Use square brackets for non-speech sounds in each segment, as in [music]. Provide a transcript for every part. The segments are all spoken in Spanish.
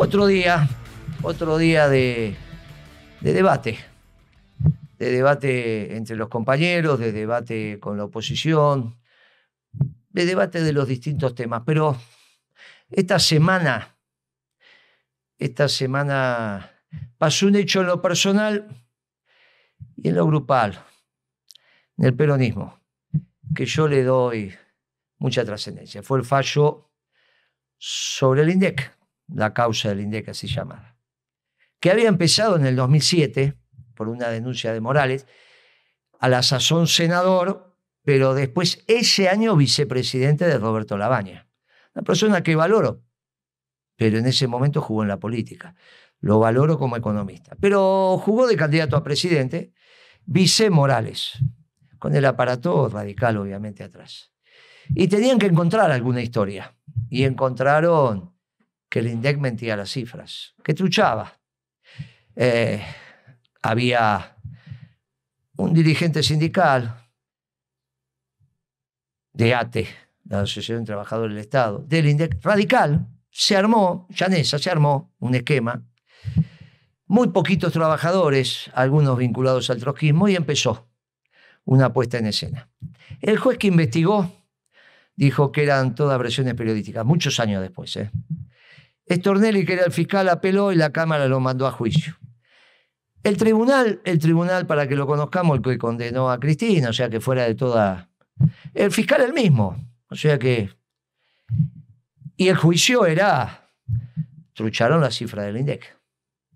Otro día, otro día de, debate, de debate entre los compañeros, de debate con la oposición, de debate de los distintos temas. Pero esta semana, esta semana pasó un hecho en lo personal y en lo grupal, en el peronismo, que yo le doy mucha trascendencia. Fue el fallo sobre el INDEC la causa del INDEC así llamada, que había empezado en el 2007 por una denuncia de Morales, a la sazón senador, pero después ese año vicepresidente de Roberto Labaña, una persona que valoro, pero en ese momento jugó en la política, lo valoro como economista, pero jugó de candidato a presidente vice Morales, con el aparato radical obviamente atrás. Y tenían que encontrar alguna historia, y encontraron que el INDEC mentía las cifras, que truchaba. Eh, había un dirigente sindical de ATE, la Asociación de Trabajadores del Estado, del INDEC radical, se armó, Llanesa, se armó un esquema, muy poquitos trabajadores, algunos vinculados al trotskismo, y empezó una puesta en escena. El juez que investigó dijo que eran todas versiones periodísticas, muchos años después. ¿eh? Estornelli que era el fiscal, apeló y la Cámara lo mandó a juicio. El tribunal, el tribunal, para que lo conozcamos, el que condenó a Cristina, o sea que fuera de toda. El fiscal el mismo, o sea que. Y el juicio era. Trucharon la cifra del INDEC.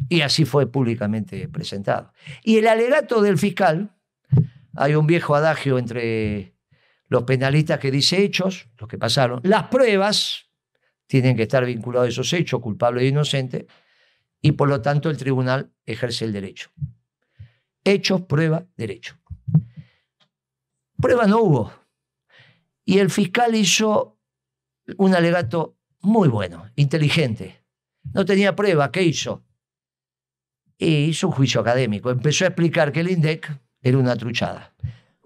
Y así fue públicamente presentado. Y el alegato del fiscal, hay un viejo adagio entre los penalistas que dice hechos, los que pasaron, las pruebas tienen que estar vinculados a esos hechos, culpable e inocente, y por lo tanto el tribunal ejerce el derecho. Hechos, prueba, derecho. Prueba no hubo. Y el fiscal hizo un alegato muy bueno, inteligente. No tenía prueba, ¿qué hizo? Y hizo un juicio académico. Empezó a explicar que el INDEC era una truchada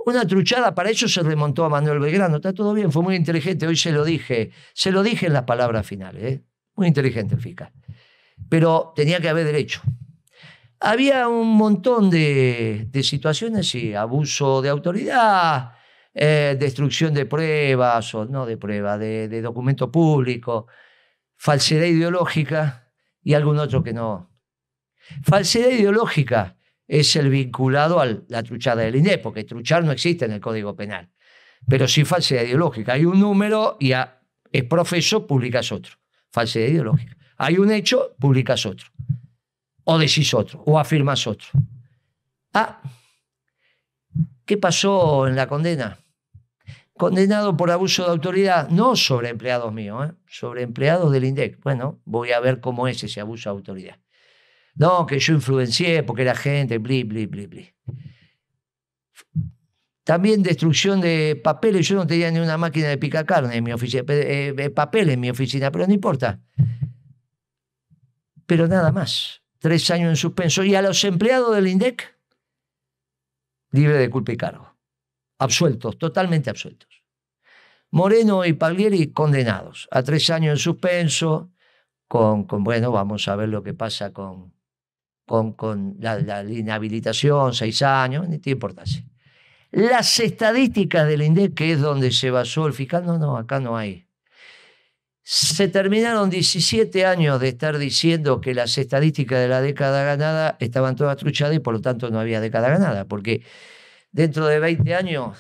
una truchada para eso se remontó a Manuel Belgrano. Está todo bien, fue muy inteligente. Hoy se lo dije, se lo dije en las palabras finales. ¿eh? Muy inteligente Fica Pero tenía que haber derecho. Había un montón de, situaciones, y abuso de autoridad, eh, destrucción de pruebas, o no de pruebas, de documento público, falsedad ideológica y algún otro que no. Falsedad ideológica es el vinculado a la truchada del INE porque truchar no existe en el Código Penal, pero sí falsedad ideológica. Hay un número y es profeso, publicas otro. Falsedad ideológica. Hay un hecho, publicas otro. O decís otro, o afirmas otro. Ah, ¿qué pasó en la condena? Condenado por abuso de autoridad, no sobre empleados míos, ¿eh? sobre empleados del INDEC. Bueno, voy a ver cómo es ese abuso de autoridad. No, que yo influencié porque la gente, bli, bli, bli, bli. También destrucción de papeles. Yo no tenía ni una máquina de picar carne en mi oficina, papeles eh, eh, papel en mi oficina, pero no importa. Pero nada más. Tres años en suspenso. Y a los empleados del INDEC, libre de culpa y cargo. Absueltos, totalmente absueltos. Moreno y Paglieri condenados a tres años en suspenso, con, con bueno, vamos a ver lo que pasa con, con, la, inhabilitación, seis años, ni tiene importancia. Las estadísticas del INDEC, que es donde se basó el fiscal, no, no, acá no hay. Se terminaron 17 años de estar diciendo que las estadísticas de la década ganada estaban todas truchadas y por lo tanto no había década ganada, porque dentro de 20 años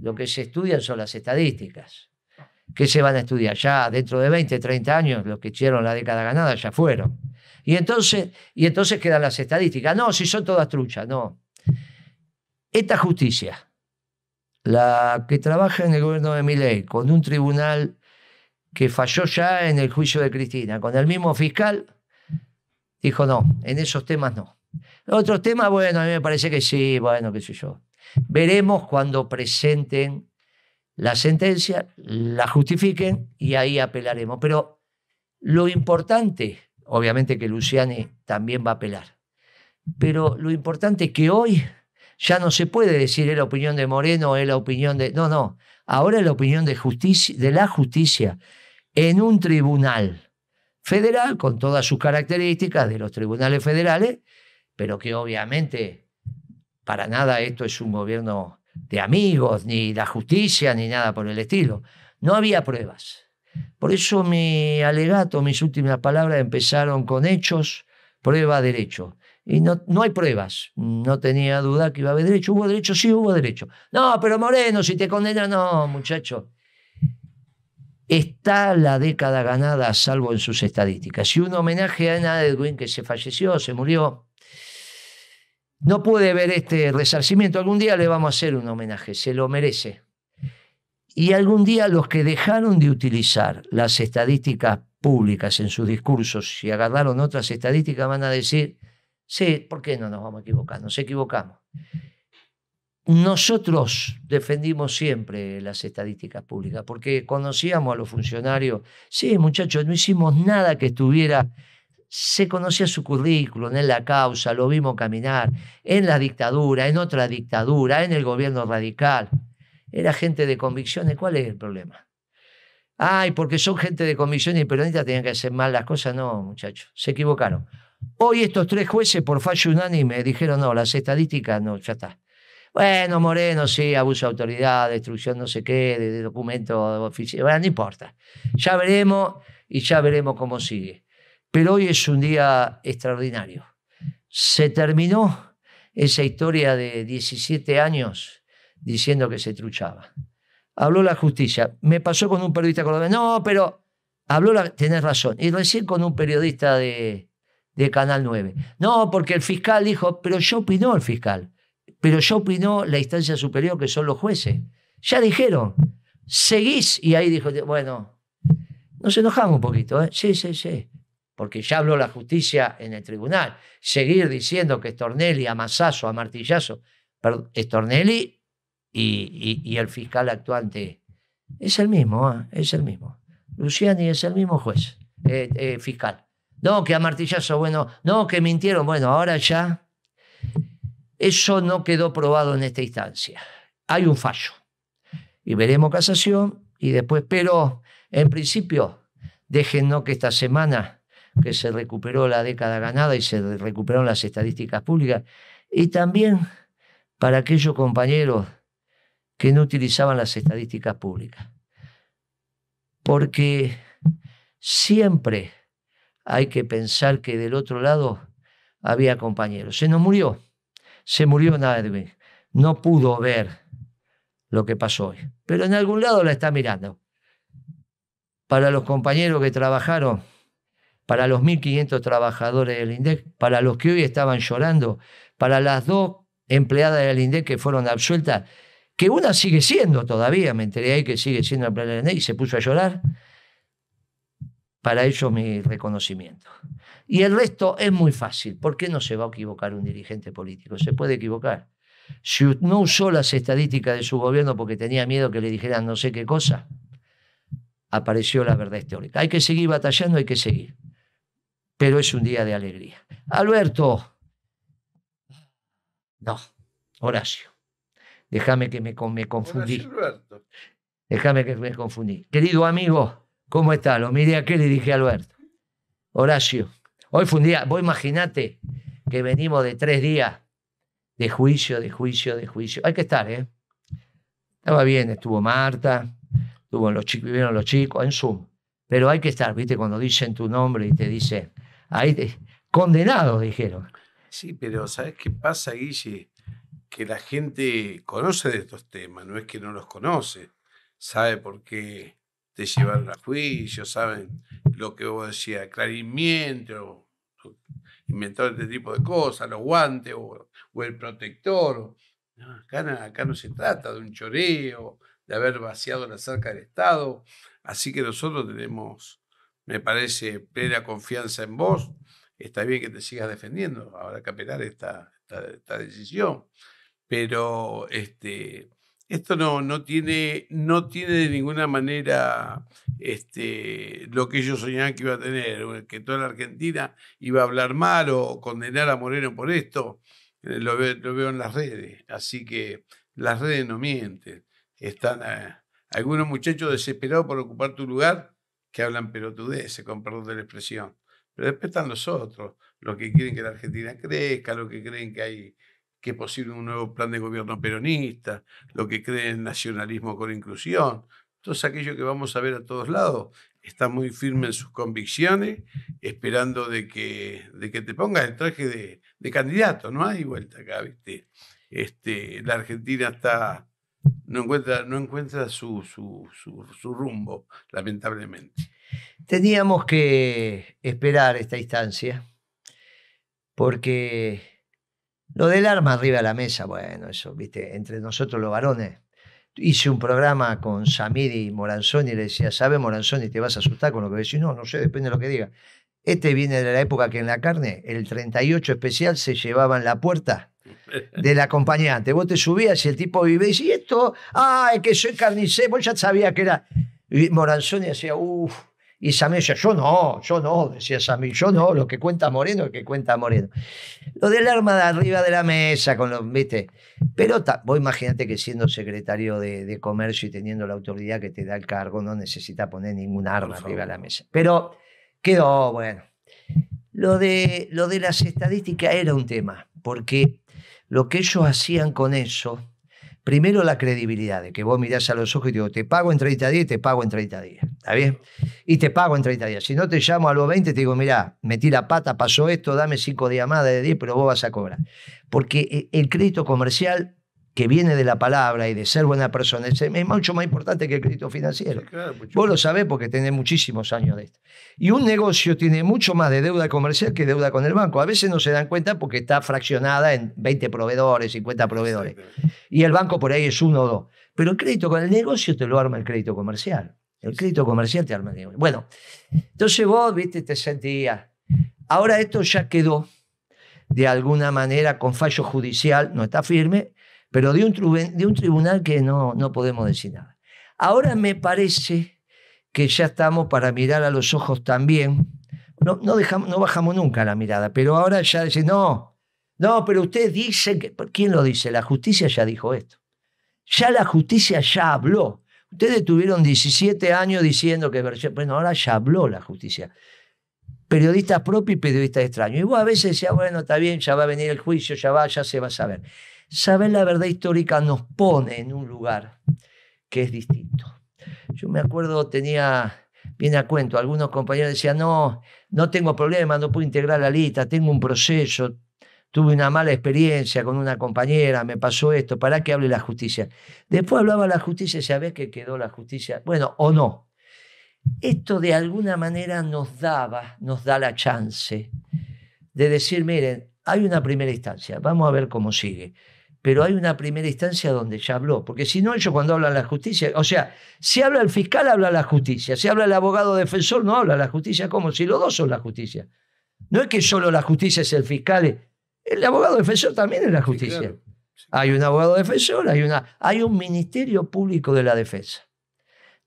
lo que se estudian son las estadísticas. que se van a estudiar? Ya dentro de 20, 30 años, los que hicieron la década ganada ya fueron. Y entonces, y entonces quedan las estadísticas. No, si son todas truchas, no. Esta justicia, la que trabaja en el gobierno de Miley, con un tribunal que falló ya en el juicio de Cristina, con el mismo fiscal, dijo no, en esos temas no. Otros temas, bueno, a mí me parece que sí, bueno, qué sé yo. Veremos cuando presenten la sentencia, la justifiquen y ahí apelaremos. Pero lo importante Obviamente que Luciani también va a apelar. Pero lo importante es que hoy ya no se puede decir es la opinión de Moreno, es la opinión de... No, no. Ahora es la opinión de, justicia, de la justicia en un tribunal federal con todas sus características de los tribunales federales, pero que obviamente para nada esto es un gobierno de amigos, ni la justicia, ni nada por el estilo. No había pruebas. Por eso mi alegato, mis últimas palabras empezaron con hechos, prueba, derecho. Y no, no hay pruebas. No tenía duda que iba a haber derecho. ¿Hubo derecho? Sí, hubo derecho. No, pero Moreno, si te condena, no, muchacho. Está la década ganada, salvo en sus estadísticas. Y un homenaje a Ana Edwin, que se falleció, se murió. No puede ver este resarcimiento. Algún día le vamos a hacer un homenaje, se lo merece. Y algún día los que dejaron de utilizar las estadísticas públicas en sus discursos y agarraron otras estadísticas van a decir, sí, ¿por qué no nos vamos a equivocar? Nos equivocamos. Nosotros defendimos siempre las estadísticas públicas porque conocíamos a los funcionarios. Sí, muchachos, no hicimos nada que estuviera se conocía su currículum, en la causa, lo vimos caminar, en la dictadura, en otra dictadura, en el gobierno radical. Era gente de convicciones. ¿Cuál es el problema? Ay, porque son gente de convicciones y peronistas tenían que hacer mal las cosas. No, muchachos, se equivocaron. Hoy estos tres jueces, por fallo unánime, dijeron no, las estadísticas no, ya está. Bueno, Moreno, sí, abuso de autoridad, destrucción no sé qué, de, documentos oficiales, bueno, no importa. Ya veremos y ya veremos cómo sigue. Pero hoy es un día extraordinario. Se terminó esa historia de 17 años diciendo que se truchaba. Habló la justicia. Me pasó con un periodista colombiano. No, pero habló la... Tenés razón. Y recién con un periodista de, de Canal 9. No, porque el fiscal dijo, pero yo opinó el fiscal. Pero yo opinó la instancia superior, que son los jueces. Ya dijeron, seguís. Y ahí dijo, bueno, nos enojamos un poquito. ¿eh? Sí, sí, sí porque ya habló la justicia en el tribunal. Seguir diciendo que Stornelli a masazo, a martillazo, perdón, Stornelli y, el fiscal actuante. Es el mismo, ¿ah? es el mismo. Luciani es el mismo juez, eh, eh, fiscal. No, que a martillazo, bueno, no, que mintieron, bueno, ahora ya. Eso no quedó probado en esta instancia. Hay un fallo. Y veremos casación y después, pero en principio, no que esta semana que se recuperó la década ganada y se recuperaron las estadísticas públicas, y también para aquellos compañeros que no utilizaban las estadísticas públicas. Porque siempre hay que pensar que del otro lado había compañeros. Se nos murió, se murió nadie. no pudo ver lo que pasó hoy, pero en algún lado la está mirando. Para los compañeros que trabajaron, para los 1.500 trabajadores del INDEC, para los que hoy estaban llorando, para las dos empleadas del INDEC que fueron absueltas que una sigue siendo todavía, me enteré ahí que sigue siendo la ley y se puso a llorar. Para ello mi reconocimiento. Y el resto es muy fácil. ¿Por qué no se va a equivocar un dirigente político? Se puede equivocar. Si no usó las estadísticas de su gobierno porque tenía miedo que le dijeran no sé qué cosa, apareció la verdad histórica. Hay que seguir batallando, hay que seguir. Pero es un día de alegría. Alberto. No, Horacio. Déjame que me, me confundí. Déjame que me confundí. Querido amigo, ¿cómo está? Lo miré a qué le dije a Alberto. Horacio, hoy fue un día, vos imaginate que venimos de tres días de juicio, de juicio, de juicio. Hay que estar, ¿eh? Estaba bien, estuvo Marta, estuvo los chicos, vivieron los chicos, en Zoom. Pero hay que estar, ¿viste? Cuando dicen tu nombre y te dicen, ahí te, condenado, dijeron. Sí, pero ¿sabes qué pasa, Guille? que la gente conoce de estos temas, no es que no los conoce, sabe por qué te llevaron a juicio, saben lo que vos decías, Clarín inventaron este tipo de cosas, los guantes o, el protector. acá, no se trata de un choreo, de haber vaciado la cerca del Estado, así que nosotros tenemos, me parece, plena confianza en vos. Está bien que te sigas defendiendo, habrá que apelar esta, esta decisión pero este, esto no, no, tiene, no tiene de ninguna manera este, lo que ellos soñaban que iba a tener, que toda la Argentina iba a hablar mal o condenar a Moreno por esto. Eh, lo, veo en las redes, así que las redes no mienten. Están eh, algunos muchachos desesperados por ocupar tu lugar que hablan pelotudeces, con perdón de la expresión. Pero después están los otros, los que quieren que la Argentina crezca, los que creen que hay que es posible un nuevo plan de gobierno peronista, lo que cree en nacionalismo con inclusión. Entonces aquello que vamos a ver a todos lados está muy firme en sus convicciones, esperando de que, de que te pongas el traje de, candidato. No hay vuelta acá, ¿viste? Este, la Argentina está, no encuentra, no encuentra su, su rumbo, lamentablemente. Teníamos que esperar esta instancia, porque lo del arma arriba de la mesa, bueno, eso, viste, entre nosotros los varones. Hice un programa con Samiri Moranzoni y le decía, ¿sabe Moranzoni? ¿Te vas a asustar con lo que decís? No, no sé, depende de lo que diga. Este viene de la época que en la carne, el 38 especial se llevaba en la puerta [laughs] de compañía acompañante. Vos te subías y el tipo vive y ¿y esto? ¡Ay, ah, que soy carnicero! Vos ya sabía que era. Y Moranzoni hacía, uff, y Samir decía, yo no, yo no, decía Samir, yo no, lo que cuenta Moreno, es que cuenta Moreno. Lo del arma de arriba de la mesa, con los, viste. Pero vos imagínate que siendo secretario de, comercio y teniendo la autoridad que te da el cargo, no necesita poner ningún arma arriba de la mesa. Pero quedó, bueno. Lo de, lo de las estadísticas era un tema, porque lo que ellos hacían con eso Primero la credibilidad, de que vos mirás a los ojos y te digo, te pago en 30 días y te pago en 30 días. ¿Está bien? Y te pago en 30 días. Si no te llamo a los 20, te digo, mira, metí la pata, pasó esto, dame 5 días más de 10, pero vos vas a cobrar. Porque eh, el crédito comercial que viene de la palabra y de ser buena persona es, mucho más importante que el crédito financiero. Vos lo sabés porque tenés muchísimos años de esto. Y un negocio tiene mucho más de deuda comercial que deuda con el banco. A veces no se dan cuenta porque está fraccionada en 20 proveedores, 50 proveedores. Y el banco por ahí es uno o dos. Pero el crédito con el negocio te lo arma el crédito comercial. El crédito comercial te arma el negocio. Bueno, entonces vos, viste, te sentías. Ahora esto ya quedó de alguna manera con fallo judicial, no está firme, pero de un, de un tribunal que no, no podemos decir nada. Ahora me parece que ya estamos para mirar a los ojos también. No, no, dejamos, no bajamos nunca la mirada, pero ahora ya dice, no, no, pero usted dice que, ¿quién lo dice? La justicia ya dijo esto. Ya la justicia ya habló. Ustedes tuvieron 17 años diciendo que, bueno, ahora ya habló la justicia. Periodistas propios y periodistas extraños. Y vos a veces decías, bueno, está bien, ya va a venir el juicio, ya va, ya se va a saber saber la verdad histórica nos pone en un lugar que es distinto. Yo me acuerdo, tenía viene a cuento. Algunos compañeros decían, no, no tengo problema, no puedo integrar la lista, tengo un proceso, tuve una mala experiencia con una compañera, me pasó esto, ¿para qué hable la justicia? Después hablaba la justicia y sabés que quedó la justicia, bueno, o no. Esto de alguna manera nos daba, nos da la chance de decir, miren, hay una primera instancia, vamos a ver cómo sigue pero hay una primera instancia donde ya habló, porque si no, ellos cuando hablan la justicia, o sea, si habla el fiscal, habla la justicia, si habla el abogado defensor, no habla la justicia, como si los dos son la justicia. No es que solo la justicia es el fiscal, el abogado defensor también es la justicia. Hay un abogado defensor, hay, una, hay un Ministerio Público de la Defensa.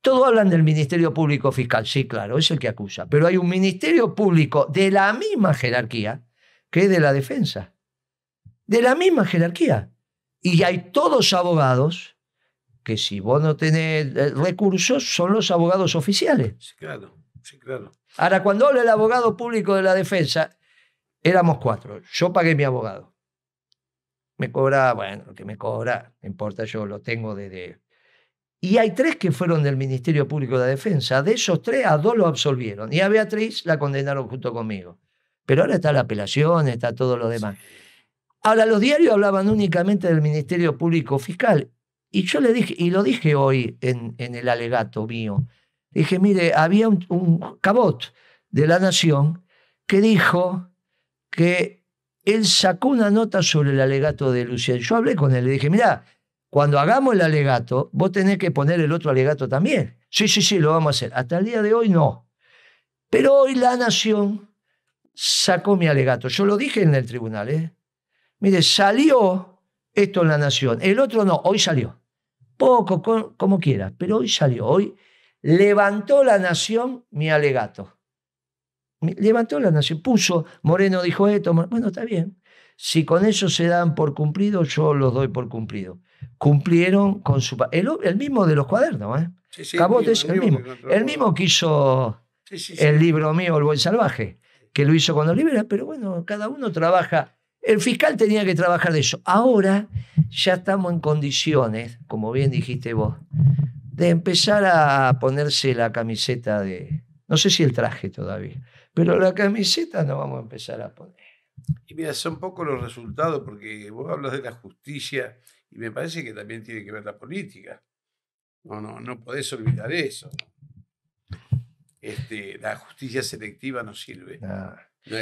Todos hablan del Ministerio Público Fiscal, sí, claro, es el que acusa, pero hay un Ministerio Público de la misma jerarquía que es de la defensa, de la misma jerarquía. Y hay todos abogados que si vos no tenés eh, recursos, son los abogados oficiales. Sí, claro, sí, claro. Ahora, cuando habla el abogado público de la defensa, éramos cuatro. Yo pagué mi abogado. Me cobra, bueno, lo que me cobra, no importa, yo lo tengo desde... Y hay tres que fueron del Ministerio Público de la Defensa. De esos tres, a dos lo absolvieron. Y a Beatriz la condenaron junto conmigo. Pero ahora está la apelación, está todo lo demás. Ahora, los diarios hablaban únicamente del Ministerio Público Fiscal. Y yo le dije, y lo dije hoy en, el alegato mío, dije, mire, había un, cabot de la Nación que dijo que él sacó una nota sobre el alegato de Lucien. Yo hablé con él, le dije, mira, cuando hagamos el alegato, vos tenés que poner el otro alegato también. Sí, sí, sí, lo vamos a hacer. Hasta el día de hoy no. Pero hoy la Nación sacó mi alegato. Yo lo dije en el tribunal, ¿eh? Mire, salió esto en la nación, el otro no, hoy salió. Poco, como quiera, pero hoy salió, hoy levantó la nación mi alegato. Levantó la nación, puso, Moreno dijo esto, bueno, está bien. Si con eso se dan por cumplido, yo los doy por cumplido. Cumplieron con su... El, mismo de los cuadernos, ¿eh? Cabote es el mismo. El mismo que hizo el libro mío, El Buen Salvaje, que lo hizo cuando libera. pero bueno, cada uno trabaja el fiscal tenía que trabajar de eso. Ahora ya estamos en condiciones, como bien dijiste vos, de empezar a ponerse la camiseta de, no sé si el traje todavía, pero la camiseta no vamos a empezar a poner. Y mira, son pocos los resultados, porque vos hablas de la justicia y me parece que también tiene que ver la política. No, no, no podés olvidar eso. Este, la justicia selectiva no sirve. No. No,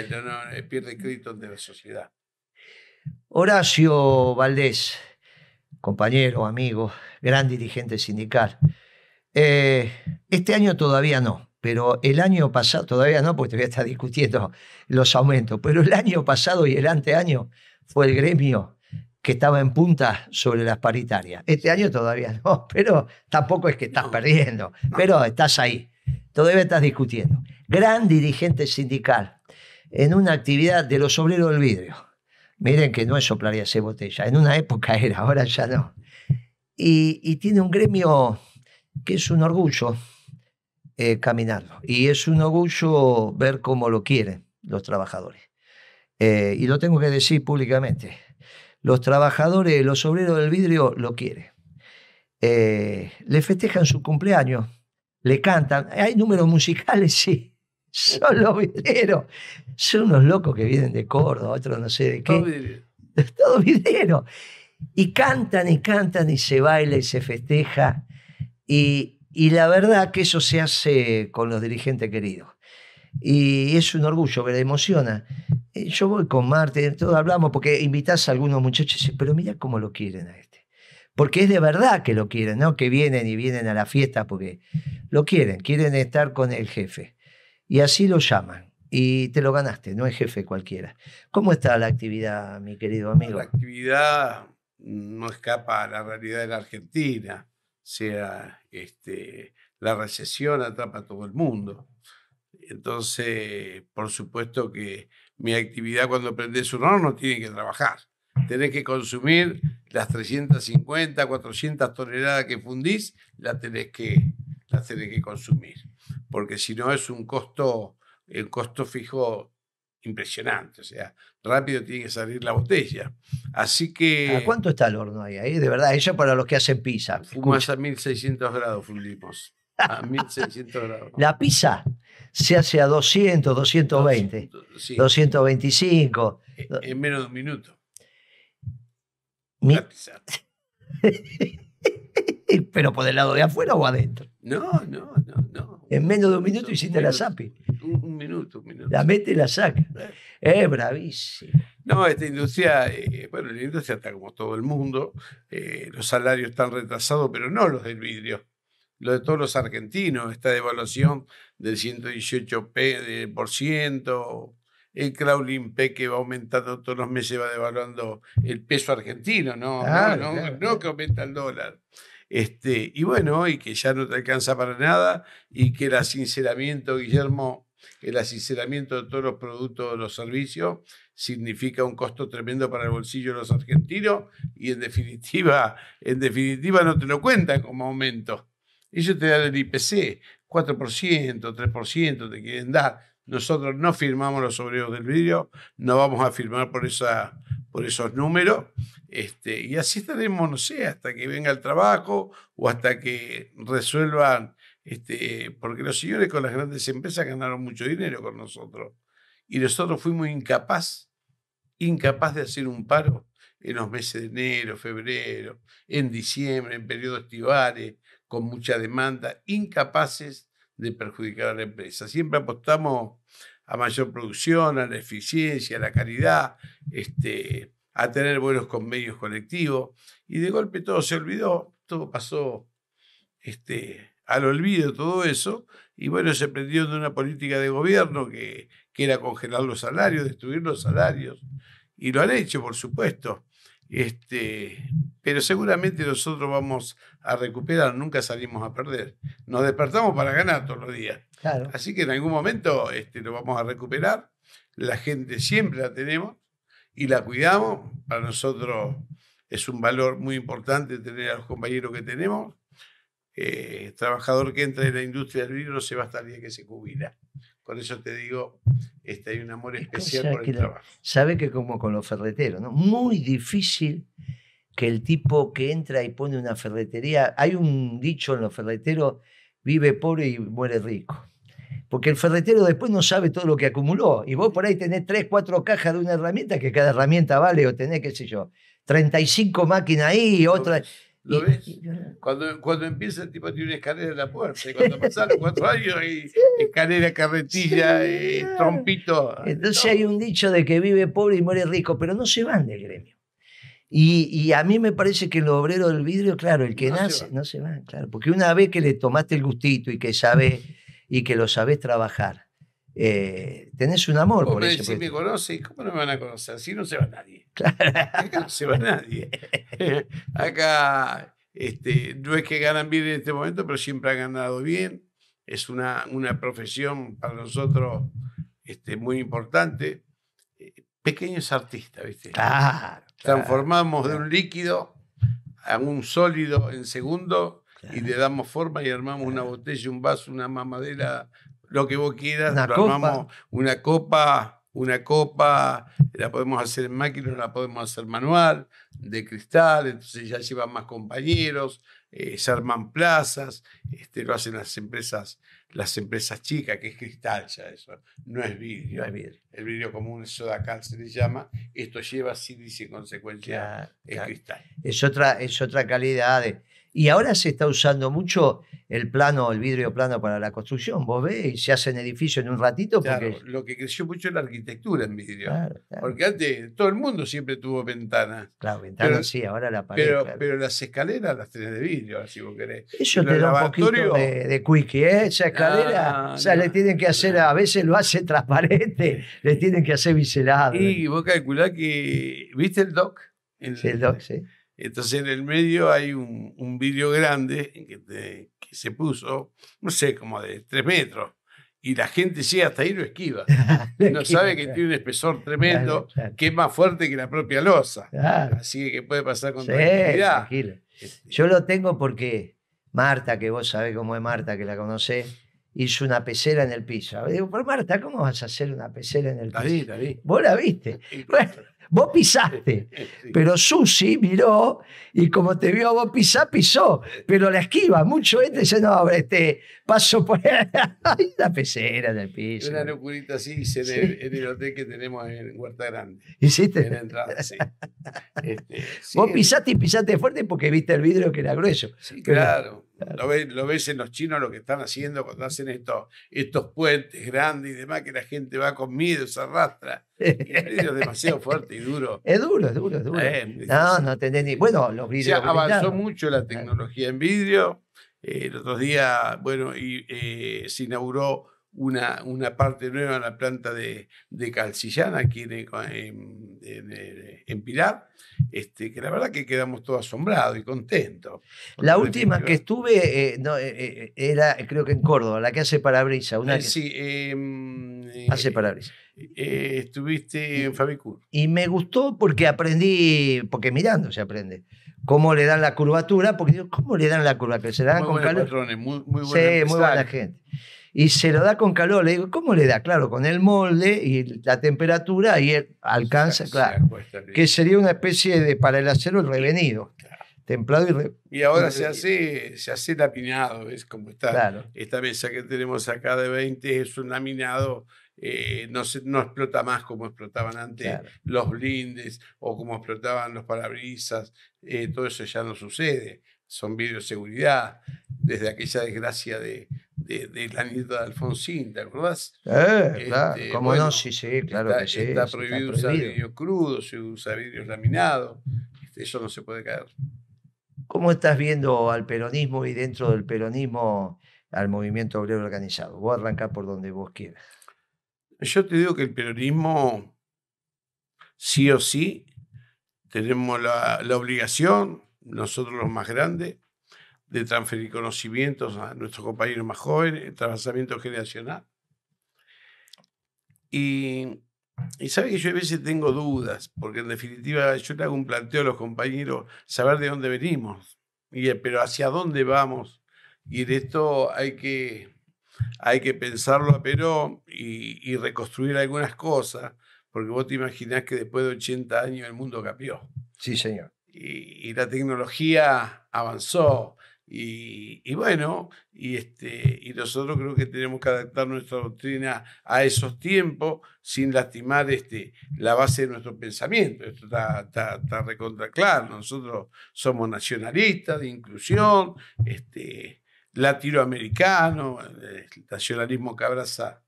pierde crédito ante la sociedad. Horacio Valdés, compañero, amigo, gran dirigente sindical. Eh, este año todavía no, pero el año pasado, todavía no, porque todavía está discutiendo los aumentos, pero el año pasado y el anteaño fue el gremio que estaba en punta sobre las paritarias. Este año todavía no, [laughs] pero tampoco es que estás perdiendo, pero estás ahí, todavía estás discutiendo. Gran dirigente sindical en una actividad de los obreros del vidrio Miren que no es soplar y botella. En una época [laughs] era, ahora ya no. Y, tiene un gremio que es un orgullo eh, caminarlo. Y es un orgullo ver cómo lo quieren los trabajadores. Eh, y lo tengo que decir públicamente. Los trabajadores, los obreros del vidrio lo quieren. Eh, le festejan su cumpleaños, le cantan. Hay números musicales, [laughs] sí son los Son unos locos que vienen de Córdoba, otros no sé de qué. Todo videro. Y cantan y cantan y se baila y se festeja. Y, la verdad que eso se hace con los dirigentes queridos. Y es un orgullo, me emociona. Eh, yo voy con Marte, todos hablamos, porque invitas a algunos muchachos y dicen, pero mira cómo lo quieren a este. Porque es de verdad que lo quieren, ¿no? Que vienen y vienen a la fiesta porque lo quieren, quieren estar con el jefe. Y así lo llaman. Y te lo ganaste, no es jefe cualquiera. ¿Cómo está la actividad, mi querido amigo? La actividad no escapa a la realidad de la Argentina. sea, este, la recesión atrapa a todo el mundo. Entonces, por supuesto que mi actividad cuando prendes un horno tiene que trabajar. Tenés que consumir las 350, 400 toneladas que fundís, la tenés que, las tenés que consumir porque si no es un costo, el eh, costo fijo impresionante. O sea, rápido tiene que salir la botella. Así ah, que. ¿A cuánto está el horno ahí? ahí? De verdad, eso para los que hacen pizza. Fumas a 1600 grados, fundimos. A 1600 grados. La pizza se hace a 200, 220, 225. En, menos de un minuto. La pizza. [laughs] ¿Pero por el lado de afuera o adentro? No, no, no, no. En menos de un minuto hiciste la zapi. Un, minuto, un minuto. La mete y la saca. Eh. Es bravísimo. No, esta industria, eh, bueno, la industria está como todo el mundo. Eh, los salarios están retrasados, pero no los del vidrio. Los de todos los argentinos, esta devaluación del 118% de por ciento, el crawling P que va aumentando todos los meses, va devaluando el peso argentino, ¿no? no que aumenta el dólar. Este, y bueno, y que ya no te alcanza para nada, y que el asinceramiento, Guillermo, el asinceramiento de todos los productos, los servicios, significa un costo tremendo para el bolsillo de los argentinos, y en definitiva, en definitiva no te lo cuentan como aumento. Ellos te dan el IPC, 4%, 3% te quieren dar. Nosotros no firmamos los obreros del vidrio, no vamos a firmar por esa, por esos números. Este, y así estaremos, no sé, hasta que venga el trabajo o hasta que resuelvan, este, porque los señores con las grandes empresas ganaron mucho dinero con nosotros. Y nosotros fuimos incapaz, incapaz de hacer un paro en los meses de enero, febrero, en diciembre, en periodos estivales, con mucha demanda, incapaces de perjudicar a la empresa. Siempre apostamos a mayor producción, a la eficiencia, a la calidad, este, a tener buenos convenios colectivos. Y de golpe todo se olvidó, todo pasó este, al olvido, todo eso. Y bueno, se prendió de una política de gobierno que, que era congelar los salarios, destruir los salarios. Y lo han hecho, por supuesto. Este, pero seguramente nosotros vamos a recuperar, nunca salimos a perder. Nos despertamos para ganar todos los días. Así que en algún momento este, lo vamos a recuperar. La gente siempre la tenemos y la cuidamos. Para nosotros es un valor muy importante tener a los compañeros que tenemos. Eh, trabajador que entra en la industria del vino se va a el día que se jubila. Con eso te digo, este, hay un amor especial por el trabajo. Sabe que como con los ferreteros, ¿no? Muy difícil que el tipo que entra y pone una ferretería, hay un dicho en los ferreteros vive pobre y muere rico. Porque el ferretero después no sabe todo lo que acumuló. Y vos por ahí tenés tres, cuatro cajas de una herramienta que cada herramienta vale, o tenés, qué sé yo, 35 máquinas ahí y otra. ¿Lo ves? Cuando, empieza el tipo tiene una escalera en la puerta. Y cuando pasan cuatro años, y [laughs] escalera, carretilla, y eh, trompito. Entonces hay un dicho de que vive pobre y muere rico, pero no se van del gremio. Y, y, a mí me parece que el obrero del vidrio, claro, el que nace, no se va, claro. Porque una vez que le tomaste el gustito y que sabes [laughs] y que lo sabes trabajar, eh, tenés un amor por eso. Si me conoce, ¿cómo no me van a conocer? Si no se va nadie. [laughs] Claro. Acá no se va nadie. [laughs] Acá este, no es que ganan bien en este momento, pero siempre han ganado bien. Es una, una profesión para nosotros este, muy importante. Eh, pequeños artistas, ¿viste? Claro. Transformamos de un líquido a un sólido en segundo y le damos forma y armamos una botella, un vaso, una mamadera, lo que vos quieras. Armamos una copa una copa la podemos hacer en máquina, la podemos hacer manual, de cristal, entonces ya llevan más compañeros, eh, se arman plazas, este, lo hacen las empresas, las empresas chicas, que es cristal ya eso, no es vidrio. El vidrio común es soda cal, se le llama, esto lleva sí y consecuencia es cristal. Es otra, es otra calidad de y ahora se está usando mucho el plano, el vidrio plano para la construcción. Vos ves, y se hacen edificios en un ratito. Claro, lo que creció mucho es la arquitectura en vidrio. Porque antes todo el mundo siempre tuvo ventanas. Claro, ventanas sí, ahora la pared. Pero, las escaleras las tenés de vidrio, si vos querés. Eso te da un poquito de, de quickie, ¿eh? Esa ah, escalera, o sea, le tienen que hacer, a veces lo hace transparente, [laughs] le tienen que hacer biselado. Y vos calculás que, ¿viste el doc? sí, el doc, sí. Entonces en el medio hay un, un vidrio grande que, se puso, no sé, como de tres metros. Y la gente sigue hasta ahí y lo esquiva. [laughs] no sabe que tiene un espesor tremendo, que es más fuerte que la propia losa. Así que puede pasar con tranquilidad. Este Yo lo tengo porque Marta, que vos sabés cómo es Marta, que la conocés, hizo una pecera en el piso. Digo, pero Marta, ¿cómo vas a hacer una pecera en el piso? La Vos la viste. [laughs] Bueno, Vos pisaste. Pero Susi miró y como te vio a vos pisar, pisó. Pero la esquiva, mucho este dice, no, este, paso por ahí, [laughs] la pecera del piso. Una locurita así en, el, hotel que tenemos en Huerta Grande. ¿Hiciste? En la entrada, sí. [laughs] Este, vos pisaste y pisaste fuerte porque viste el vidrio que era grueso. Sí, claro. Lo, ves, en los chinos lo que están haciendo cuando hacen estos, estos puentes grandes y demás, que la gente va con miedo, se arrastra. es demasiado fuerte y duro. [laughs] Es duro, es duro, es duro. no, no tenés ni. Bueno, los vidrios. avanzó mucho la tecnología en vidrio. Eh, el otro día, bueno, y, eh, se inauguró una, una parte nueva en la planta de, de Calcillana, aquí eh, en, Pilar, este, que la verdad que quedamos todos asombrados y contentos. La última que estuve eh, no, eh, era, creo que en Córdoba, la que hace parabrisa. Una Sí, em, hace parabrisa. estuviste en Fabicur. Y me gustó porque aprendí, porque mirando se aprende cómo le dan la curvatura, porque ¿cómo le dan la curvatura? ¿Se dan muy con calor? Patrones, muy, sí, muy buena gente y se lo da con calor. Le digo, ¿cómo le da? Claro, con el molde y la temperatura y él alcanza, claro. que sería una especie de, para el acero, el revenido. Templado y Y ahora se hace, se hace laminado, ¿ves? Como está. Esta mesa que tenemos acá de 20 es un laminado eh, no, no explota más como explotaban antes los blindes o como explotaban los parabrisas, eh, todo eso ya no sucede, son seguridad. desde aquella desgracia de, de, la nieta de Alfonsín, ¿te acordás? Eh, este, cómo no, sí, sí, claro que sí. Está prohibido, usar vidrio crudo, se usa vidrio laminado, eso no se puede caer. ¿Cómo estás viendo al peronismo y dentro del peronismo al movimiento obrero organizado? Vos arrancar por donde vos quieras. Yo te digo que el peronismo, sí o sí, tenemos la obligación, nosotros los más grandes, de transferir conocimientos a nuestros compañeros más jóvenes, el traslanzamiento generacional. Y, y sabe que yo a veces tengo dudas, porque en definitiva yo le hago un planteo a los compañeros, saber de dónde venimos, y, pero hacia dónde vamos. Y de esto hay que, hay que pensarlo a Perón y, y reconstruir algunas cosas, porque vos te imaginás que después de 80 años el mundo cambió. Sí, señor. y la tecnología avanzó, y, bueno, y, este, y nosotros creo que tenemos que adaptar nuestra doctrina a esos tiempos sin lastimar este, la base de nuestro pensamiento. Esto está, está, recontra claro. Nosotros somos nacionalistas de inclusión, este, latinoamericano, eh, el nacionalismo que abraza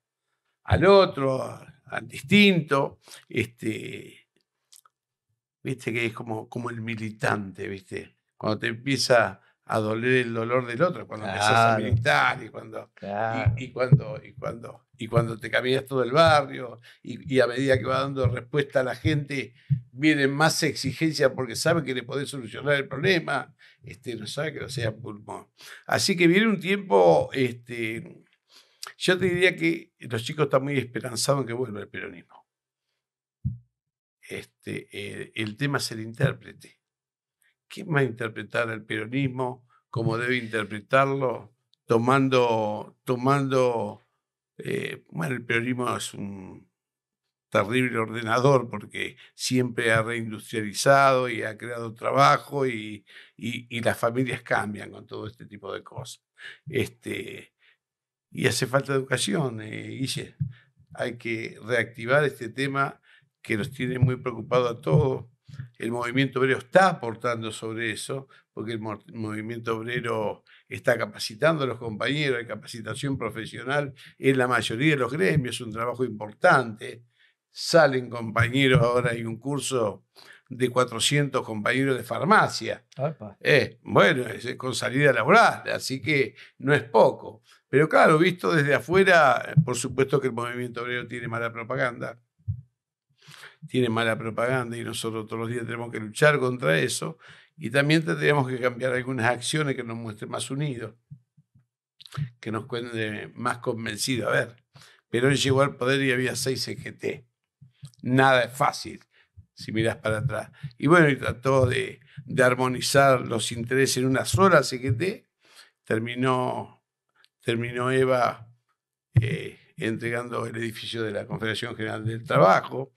al otro, al distinto. Este, Viste que es como, como el militante, ¿viste? Cuando te empieza a doler el dolor del otro cuando a militar y cuando, y, cuando, y, cuando, y cuando te caminas todo el barrio y, a medida que va dando respuesta a la gente viene más exigencia porque sabe que le podés solucionar el problema, este, no sabe que lo sea pulmón. Así que viene un tiempo, este, yo te diría que los chicos están muy esperanzados en que vuelva el peronismo. Este, eh, el tema es el intérprete ¿quién va a interpretar el peronismo como debe interpretarlo? Tomando, tomando, eh, bueno, el peronismo es un terrible ordenador porque siempre ha reindustrializado y ha creado trabajo y, las familias cambian con todo este tipo de cosas. Este, y hace falta educación, y eh, Hay que reactivar este tema que nos tiene muy preocupado a todos el movimiento obrero está aportando sobre eso, porque el movimiento obrero está capacitando a los compañeros, hay capacitación profesional en la mayoría de los gremios, es un trabajo importante. Salen compañeros, ahora hay un curso de 400 compañeros de farmacia. Eh, bueno, es con salida laboral, así que no es poco. Pero claro, visto desde afuera, por supuesto que el movimiento obrero tiene mala propaganda tiene mala propaganda y nosotros todos los días tenemos que luchar contra eso y también tendríamos que cambiar algunas acciones que nos muestren más unidos, que nos cuenten más convencidos. A ver, pero él llegó al poder y había seis CGT. E Nada es fácil si miras para atrás. Y bueno, y trató de, armonizar los intereses en una sola CGT. E terminó, terminó Eva eh, entregando el edificio de la Confederación General del Trabajo.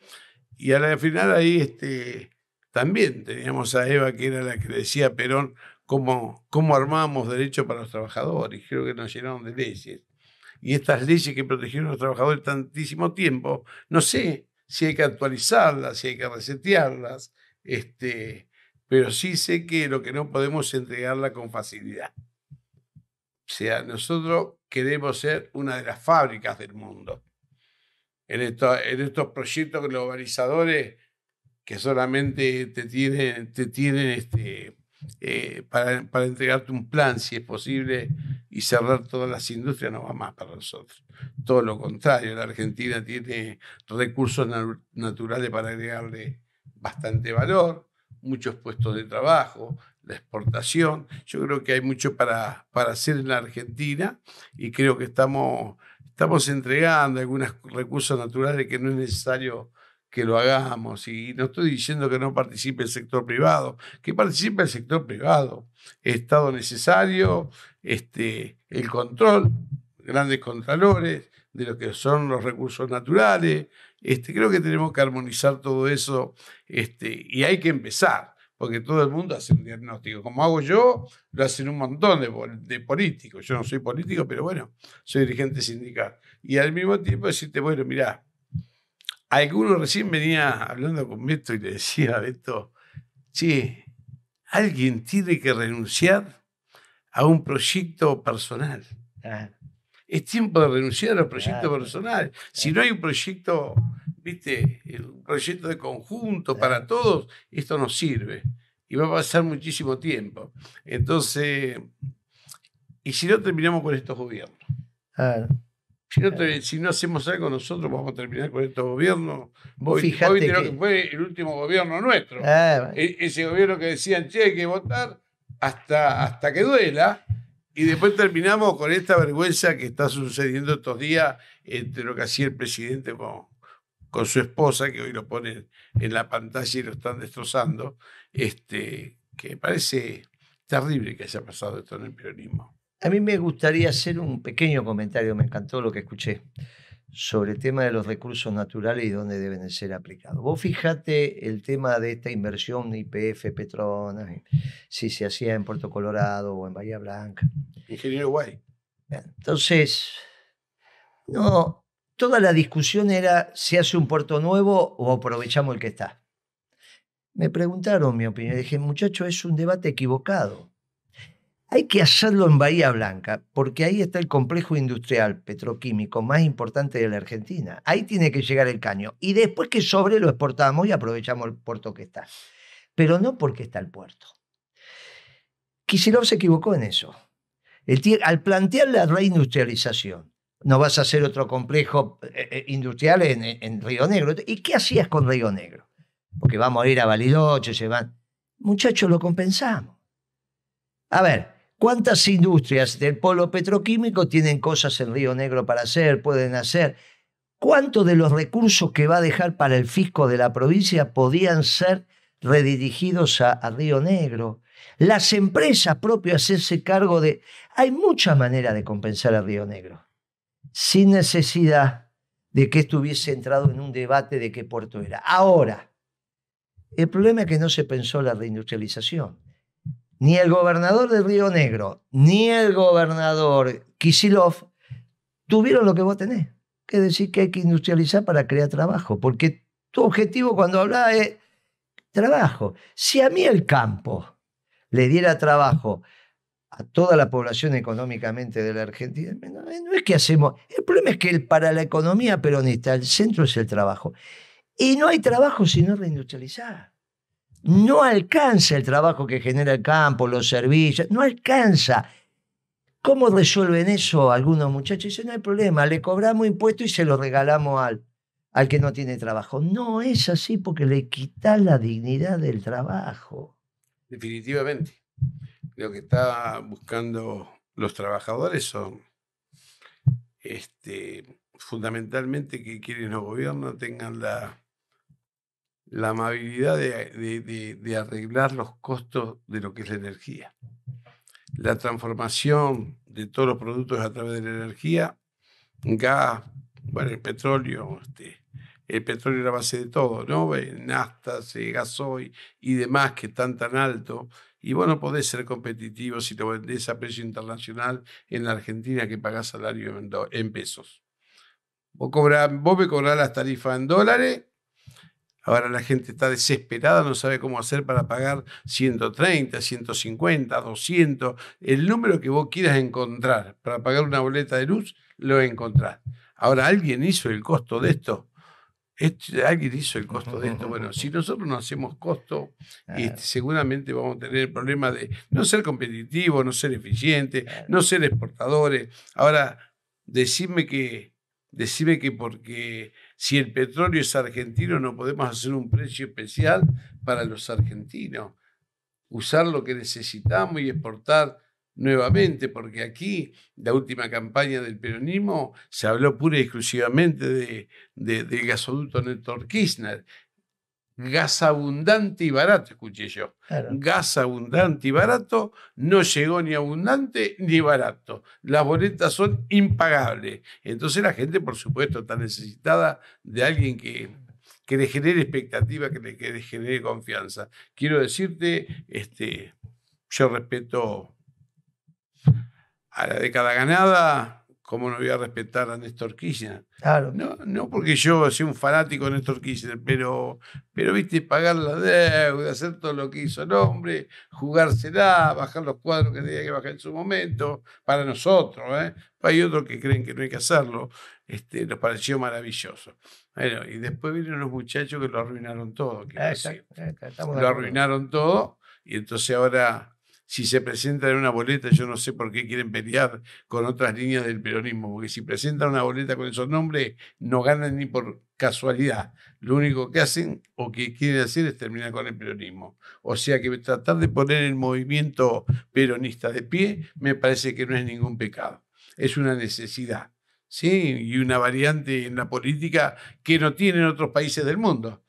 Y al final ahí este, también teníamos a Eva, que era la que decía Perón, cómo, cómo armábamos derechos para los trabajadores. Creo que nos llenaron de leyes. Y estas leyes que protegieron a los trabajadores tantísimo tiempo, no sé si hay que actualizarlas, si hay que resetearlas, este, pero sí sé que lo que no podemos es entregarla con facilidad. O sea, nosotros queremos ser una de las fábricas del mundo en, estos proyectos globalizadores que solamente te tienen, te tienen este, eh, para, para, entregarte un plan, si es posible, y cerrar todas las industrias, no va más para nosotros. Todo lo contrario, la Argentina tiene recursos naturales para agregarle bastante valor, muchos puestos de trabajo, la exportación. Yo creo que hay mucho para, para hacer en la Argentina y creo que estamos estamos entregando algunos recursos naturales que no es necesario que lo hagamos. Y no estoy diciendo que no participe el sector privado, que participe el sector privado. Estado necesario, este, el control, grandes contralores de lo que son los recursos naturales. Este, creo que tenemos que armonizar todo eso este, y hay que empezar porque todo el mundo hace un diagnóstico. Como hago yo, lo hacen un montón de, políticos. Yo no soy político, pero bueno, soy dirigente sindical. Y al mismo tiempo decirte, bueno, mirá, alguno recién venía hablando con Beto y le decía esto: Beto, sí, alguien tiene que renunciar a un proyecto personal. Ah. Es tiempo de renunciar a los proyectos personales. si no hay un proyecto viste, el proyecto de conjunto para todos, esto nos sirve. Y va a pasar muchísimo tiempo. Entonces, y si no terminamos con estos gobiernos. Claro. Si no, hacemos algo nosotros, vamos a terminar con estos gobiernos. Fíjate que... fue el último gobierno nuestro. Ah, e, ese gobierno que decían, che, hay que votar hasta, hasta que duela. Y después terminamos con esta vergüenza que está sucediendo estos días entre lo que hacía el presidente con su esposa, que hoy lo ponen en la pantalla y lo están destrozando, este, que parece terrible que haya pasado esto en el peronismo. A mí me gustaría hacer un pequeño comentario, me encantó lo que escuché, sobre el tema de los recursos naturales y dónde deben ser aplicados. Vos fijate el tema de esta inversión IPF Petronas, eh, si se hacía en Puerto Colorado o en Bahía Blanca. Ingeniero Guay. Entonces, no, toda la discusión era si hace un puerto nuevo o aprovechamos el que está. Me preguntaron mi opinión. Dije, muchacho, es un debate equivocado. Hay que hacerlo en Bahía Blanca, porque ahí está el complejo industrial petroquímico más importante de la Argentina. Ahí tiene que llegar el caño. Y después que sobre lo exportamos y aprovechamos el puerto que está. Pero no porque está el puerto. Kisilov se equivocó en eso. al plantear la reindustrialización, no vas a hacer otro complejo eh, eh, industrial en, Río Negro. ¿Y qué hacías con Río Negro? Porque vamos a ir a Validoche, se van. Muchachos, lo compensamos. A ver, ¿cuántas industrias del polo petroquímico tienen cosas en Río Negro para hacer, pueden hacer? ¿Cuántos de los recursos que va a dejar para el fisco de la provincia podían ser redirigidos a, a Río Negro? Las empresas propias hacerse cargo de... Hay muchas maneras de compensar a Río Negro sin necesidad de que estuviese entrado en un debate de qué puerto era. Ahora, el problema es que no se pensó la reindustrialización. Ni el gobernador del Río Negro, ni el gobernador Kisilov tuvieron lo que vos tenés, que es decir que hay que industrializar para crear trabajo, porque tu objetivo cuando hablás es trabajo. Si a mí el campo le diera trabajo a toda la población económicamente de la Argentina. Eh, no, es que hacemos. El problema es que el, para la economía peronista el centro es el trabajo. Y no hay trabajo si no reindustrializar. No alcanza el trabajo que genera el campo, los servicios, no alcanza. ¿Cómo resuelven eso algunos muchachos? Dicen, no hay problema, le cobramos impuestos y se lo regalamos al, al que no tiene trabajo. No es así porque le quita la dignidad del trabajo. Definitivamente lo que está buscando los trabajadores son este, fundamentalmente que quienes los gobiernos tengan la, la amabilidad de, arreglar los costos de lo que es la energía. La transformación de todos los productos a través de la energía, gas, bueno, el petróleo, este, el petróleo es la base de todo, ¿no? Nastas, gasoil y demás que están tan altos y vos no podés ser competitivo si te vendés a precio internacional en la Argentina que pagás salario en, pesos. Vos, vos me cobrás las tarifas en dólares. Ahora la gente está desesperada, no sabe cómo hacer para pagar 130, 150, 200. El número que vos quieras encontrar para pagar una boleta de luz, lo encontrás. Ahora, ¿alguien hizo el costo de esto? alguien hizo el costo de esto. Bueno, si nosotros no hacemos costo, este, seguramente vamos a tener el problema de no ser competitivos, no ser eficientes, no ser exportadores. Ahora, decime que, decime que porque si el petróleo es argentino, no podemos hacer un precio especial para los argentinos. Usar lo que necesitamos y exportar nuevamente, porque aquí la última campaña del peronismo se habló pura y exclusivamente de, del gasoducto Néstor Kirchner. Gas abundante y barato, escuché yo. Gas abundante y barato, no llegó ni abundante ni barato. Las boletas son impagables. Entonces la gente, por supuesto, está necesitada de alguien que, le genere expectativa, que le, que genere confianza. Quiero decirte, este, yo respeto a la década ganada, ¿cómo no voy a respetar a Néstor Kirchner? No, no porque yo sea un fanático de Néstor Kirchner, pero, pero viste, pagar la deuda, hacer todo lo que hizo el hombre, jugársela, bajar los cuadros que tenía que bajar en su momento, para nosotros, ¿eh? Hay otros que creen que no hay que hacerlo, este, nos pareció maravilloso. Bueno, y después vienen los muchachos que lo arruinaron todo. lo arruinaron todo y entonces ahora si se presentan en una boleta, yo no sé por qué quieren pelear con otras líneas del peronismo, porque si presentan una boleta con esos nombres, no ganan ni por casualidad. Lo único que hacen o que quieren hacer es terminar con el peronismo. O sea que tratar de poner el movimiento peronista de pie me parece que no es ningún pecado, es una necesidad. Sí, y una variante en la política que no tienen otros países del mundo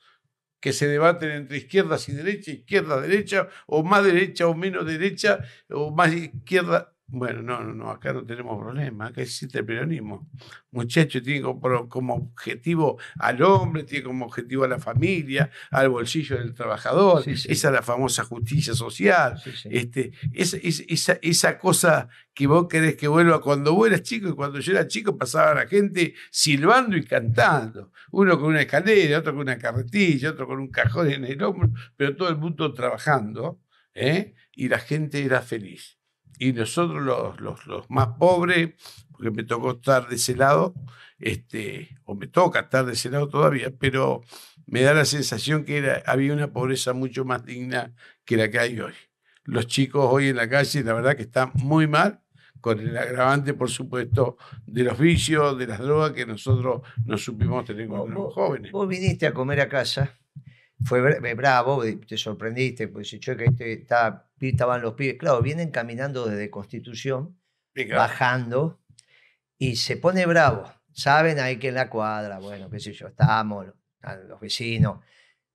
que se debaten entre izquierdas y derecha, izquierda, derecha, o más derecha o menos derecha, o más izquierda. Bueno, no, no, acá no tenemos problema, acá existe el peronismo. Muchacho tiene como, objetivo al hombre, tiene como objetivo a la familia, al bolsillo del trabajador, esa es la famosa justicia social, Este, esa, esa, esa, cosa que vos querés que vuelva cuando vos eras chico y cuando yo era chico pasaba la gente silbando y cantando, uno con una escalera, otro con una carretilla, otro con un cajón en el hombro, pero todo el mundo trabajando, ¿eh? y la gente era feliz y nosotros los, los, más pobres, porque me tocó estar de ese lado, este, o me toca estar de ese lado todavía, pero me da la sensación que había una pobreza mucho más digna que la que hay hoy. Los chicos hoy en la calle, la verdad que están muy mal, con el agravante, por supuesto, de los vicios, de las drogas que nosotros no supimos tener con jóvenes. Vos viniste a comer a casa fue eh, bravo, te sorprendiste, pues yo que este, está, estaban los pibes, claro, vienen caminando desde Constitución, bajando, y se pone bravo. Saben ahí que en la cuadra, bueno, qué sé yo, estamos, los vecinos,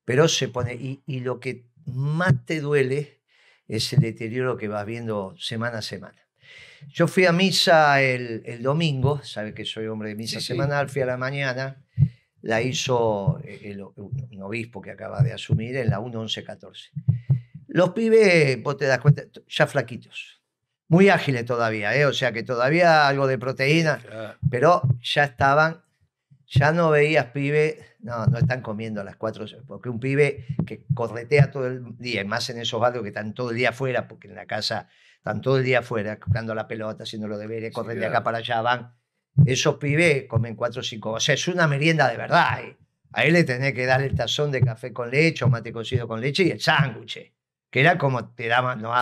pero se pone, y, lo que más te duele es el deterioro que vas viendo semana a semana. Yo fui a misa el, domingo, sabes que soy hombre de misa semanal, fui a la mañana la hizo eh, el, un obispo que acaba de asumir en la 1114. Los pibes, vos te das cuenta, ya flaquitos, muy ágiles todavía, ¿eh? o sea que todavía algo de proteína, pero ya estaban, ya no veías pibe, no, no están comiendo a las 4, porque un pibe que corretea todo el día, más en esos barrios que están todo el día afuera, porque en la casa están todo el día afuera, tocando la pelota, haciendo los deberes, corretea acá para allá, van esos pibes comen cuatro o cinco. O sea, es una merienda de verdad. ¿eh? A él le tenés que dar el tazón de café con leche o mate cocido con leche y el sándwich. Que era como te daban. No,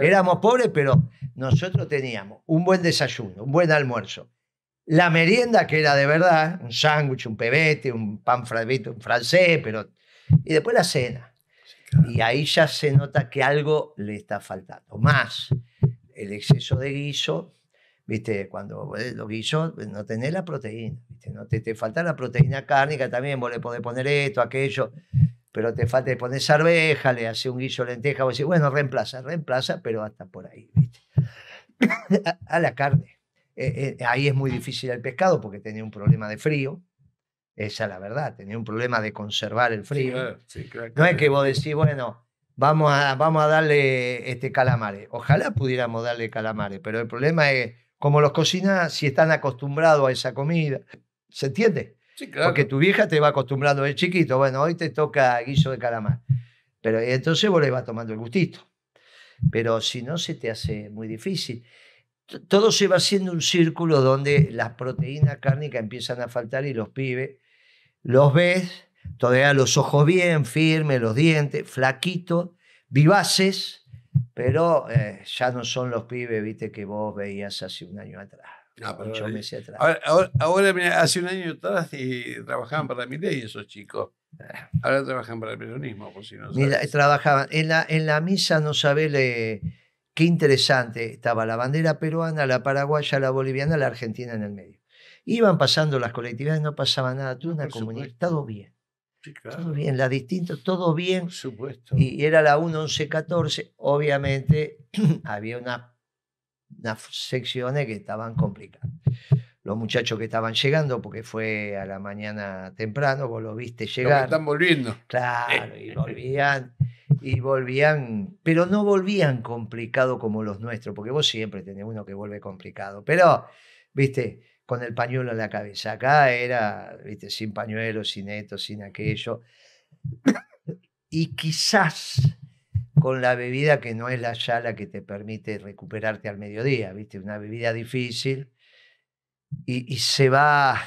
Éramos pobres, pero nosotros teníamos un buen desayuno, un buen almuerzo. La merienda que era de verdad, un sándwich, un pebete, un pan frances, un francés, pero. Y después la cena. Y ahí ya se nota que algo le está faltando. Más el exceso de guiso, ¿viste? Cuando eh, los guisos eh, no tenés la proteína, ¿viste? No te, te, falta la proteína cárnica también, vos le podés poner esto, aquello, pero te falta, le pones arveja, le hacés un guiso lenteja, vos decís, bueno, reemplaza, reemplaza, pero hasta por ahí, ¿viste? [coughs] a, la carne. Eh, ahí es muy difícil el pescado porque tenía un problema de frío, esa es la verdad, tenía un problema de conservar el frío. No es que vos decís, bueno, vamos a, vamos a darle este calamares. Ojalá pudiéramos darle calamares, pero el problema es como los cocinas, si están acostumbrados a esa comida. ¿Se entiende? Porque tu vieja te va acostumbrando de chiquito. Bueno, hoy te toca guiso de calamar. Pero eh, entonces vos le vas tomando el gustito. Pero si no, se te hace muy difícil. todo se va haciendo un círculo donde las proteínas cárnicas empiezan a faltar y los pibes los ves, todavía los ojos bien, firmes, los dientes, flaquitos, vivaces, pero eh, ya no son los pibes, viste, que vos veías hace un año atrás. Eh, meses atrás. Ahora, hace un año atrás y trabajaban para mi ley esos chicos. Eh. Ahora trabajan para el peronismo, por si no Mira, trabajaban. En la, en la misa, no sabés qué interesante, estaba la bandera peruana, la paraguaya, la boliviana, la argentina en el medio. Iban pasando las colectividades, no pasaba nada. Tú, una comunidad, todo bien. Todo bien, la distintas, todo bien. supuesto. Y era la 14 obviamente [clears throat] había unas una secciones que estaban complicadas. Los muchachos que estaban llegando, porque fue a la mañana temprano, vos lo viste llegar. están volviendo. Claro, y [laughs] volvían, y volvían, pero no volvían complicado como los nuestros, porque vos siempre tenés uno que vuelve complicado. Pero, viste, con el pañuelo en la cabeza. Acá era, viste, sin pañuelo, sin esto, sin aquello. Y quizás con la bebida que no es la sala que te permite recuperarte al mediodía, viste, una bebida difícil. Y, se, va,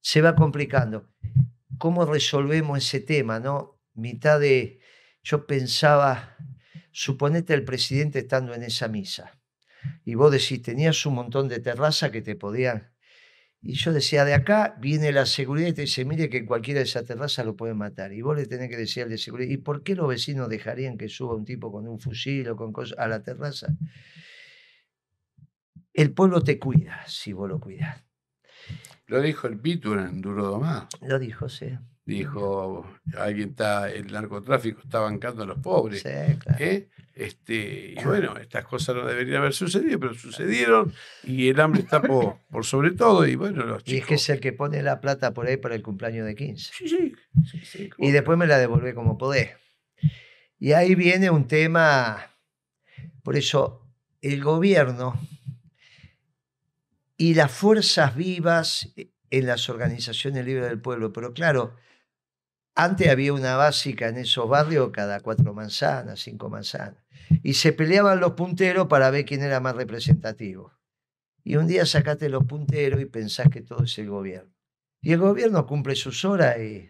se va complicando. ¿Cómo resolvemos ese tema, no? Mitad de, yo pensaba, suponete el presidente estando en esa misa y vos decís, tenías un montón de terraza que te podían y yo decía, de acá viene la seguridad y te dice, mire que cualquiera de esa terraza lo pueden matar. Y vos le tenés que decir al de seguridad, ¿y por qué los vecinos dejarían que suba un tipo con un fusil o con cosas a la terraza? El pueblo te cuida si vos lo cuidas. Lo dijo el Pitura en Duro domado. Lo dijo, sí dijo, alguien está, el narcotráfico está bancando a los pobres. ¿eh? este, y bueno, estas cosas no deberían haber sucedido, pero sucedieron y el hambre está por, sobre todo. Y bueno, los chicos... Y es que es el que pone la plata por ahí para el cumpleaños de 15. Sí, sí. sí y después me la devolvé como podés. Y ahí viene un tema, por eso el gobierno y las fuerzas vivas eh, en las organizaciones libres del pueblo, pero claro, antes había una básica en esos barrios cada cuatro manzanas, cinco manzanas. Y se peleaban los punteros para ver quién era más representativo. Y un día sacaste los punteros y pensás que todo es el gobierno. Y el gobierno cumple sus horas y,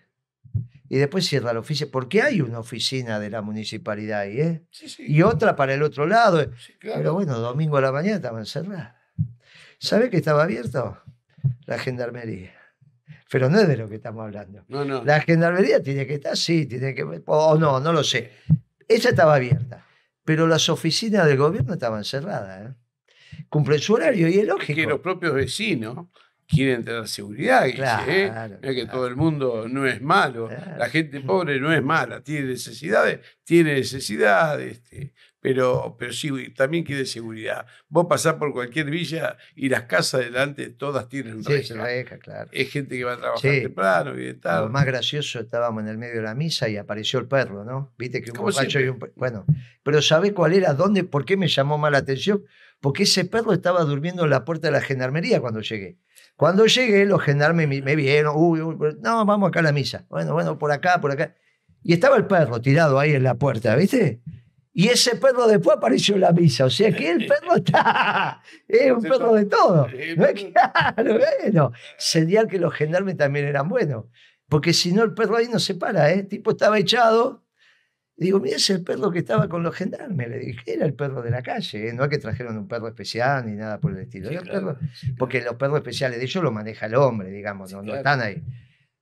y después cierra la oficina. Porque hay una oficina de la municipalidad ahí, ¿eh? y otra para el otro lado. Pero bueno, domingo a la mañana estaban cerradas. ¿Sabe que estaba abierto? La gendarmería pero no es de lo que estamos hablando. La gendarmería tiene que estar, sí, tiene que. O no, no lo sé. Ella estaba abierta, pero las oficinas del gobierno estaban cerradas. ¿eh? Cumplen su horario y es lógico. Que los propios vecinos quieren tener seguridad. ¿eh? Claro, que todo el mundo no es malo. La gente pobre no es mala. Tiene necesidades, tiene necesidades. Este, pero, pero sí, también quiere seguridad. Vos pasás por cualquier villa y las casas delante todas tienen reja. Sí, reja, claro. Es gente que va a trabajar temprano y tal. Lo más gracioso, estábamos en el medio de la misa y apareció el perro, ¿no? Viste que un borracho y un... Bueno, pero ¿sabés cuál era? ¿Dónde? ¿Por qué me llamó más la atención? Porque ese perro estaba durmiendo en la puerta de la gendarmería cuando llegué. Cuando llegué, los gendarmes me, vieron, no, vamos acá a la misa. Bueno, bueno, por acá, por acá. Y estaba el perro tirado ahí en la puerta, ¿viste? Y ese perro después apareció en la misa. O sea que el perro [laughs] está. Es un perro de todo. ¿No claro, bueno. Sería que los gendarmes también eran buenos. Porque si no, el perro ahí no se para. ¿eh? El tipo estaba echado. digo, mira, ese el perro que estaba con los gendarmes. Le dije, era el perro de la calle. ¿eh? No es que trajeron un perro especial ni nada por el estilo. porque los perros especiales de ellos lo maneja el hombre, digamos. no, están ahí.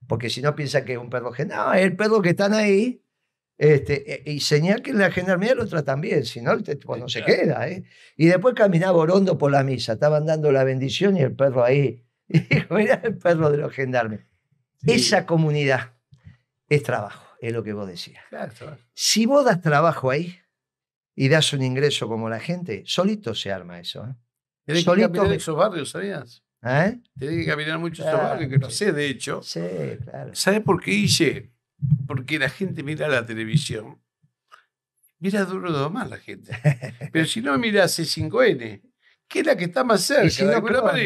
Porque si no piensa que es un perro que No, es el perro que están ahí este, e, y señal que la gendarmería lo tratan bien, si no, no se queda. ¿eh? Y después caminaba orondo por la misa, estaban dando la bendición y el perro ahí. [laughs] Mira el perro de los gendarmes. Esa comunidad es trabajo, es lo que vos decías. Claro. Si vos das trabajo ahí y das un ingreso como la gente, solito se arma eso. ¿eh? que caminar esos barrios, ¿sabías? ¿Eh? que caminar mucho en esos barrios, que no sé, de hecho. Sí, claro. ¿Sabes por qué hice? porque la gente mira la televisión. Mira Duro de más la gente. [laughs] Pero si no, mira C5N, que es la que está más cerca, de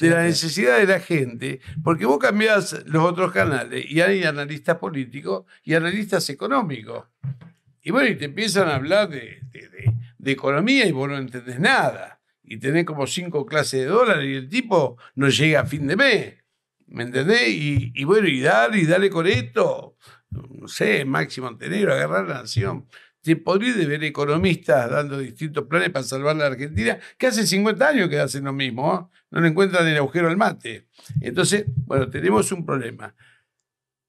de la necesidad de la gente. Porque vos cambiás los otros canales y hay analistas políticos y analistas económicos. Y bueno, y te empiezan a hablar de, de economía y vos no entendés nada. Y tenés como cinco clases de dólares y el tipo no llega a fin de mes. ¿Me entendés? Y, bueno, y dale, y dale con esto. No sé, máximo Montenegro, agarrar la nación. Te podrías de ver economistas dando distintos planes para salvar la Argentina, que hace 50 años que hacen lo mismo, ¿eh? no le encuentran el agujero al mate. Entonces, bueno, tenemos un problema.